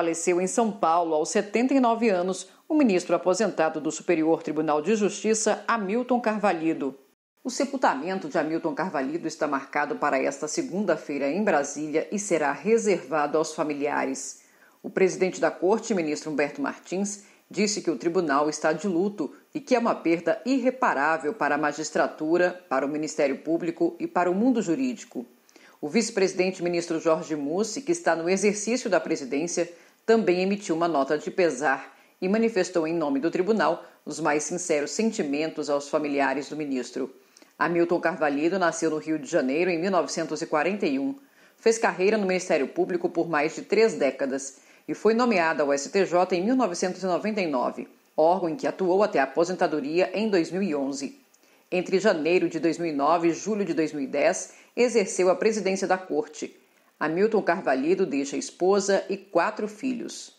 faleceu em São Paulo aos 79 anos o ministro aposentado do Superior Tribunal de Justiça, Hamilton Carvalhido. O sepultamento de Hamilton Carvalhido está marcado para esta segunda-feira em Brasília e será reservado aos familiares. O presidente da Corte, ministro Humberto Martins, disse que o tribunal está de luto e que é uma perda irreparável para a magistratura, para o Ministério Público e para o mundo jurídico. O vice-presidente ministro Jorge Mussi, que está no exercício da presidência, também emitiu uma nota de pesar e manifestou em nome do tribunal os mais sinceros sentimentos aos familiares do ministro. Hamilton Carvalho nasceu no Rio de Janeiro em 1941. Fez carreira no Ministério Público por mais de três décadas e foi nomeado ao STJ em 1999, órgão em que atuou até a aposentadoria em 2011. Entre janeiro de 2009 e julho de 2010, exerceu a presidência da Corte Hamilton Carvalheiro deixa esposa e quatro filhos.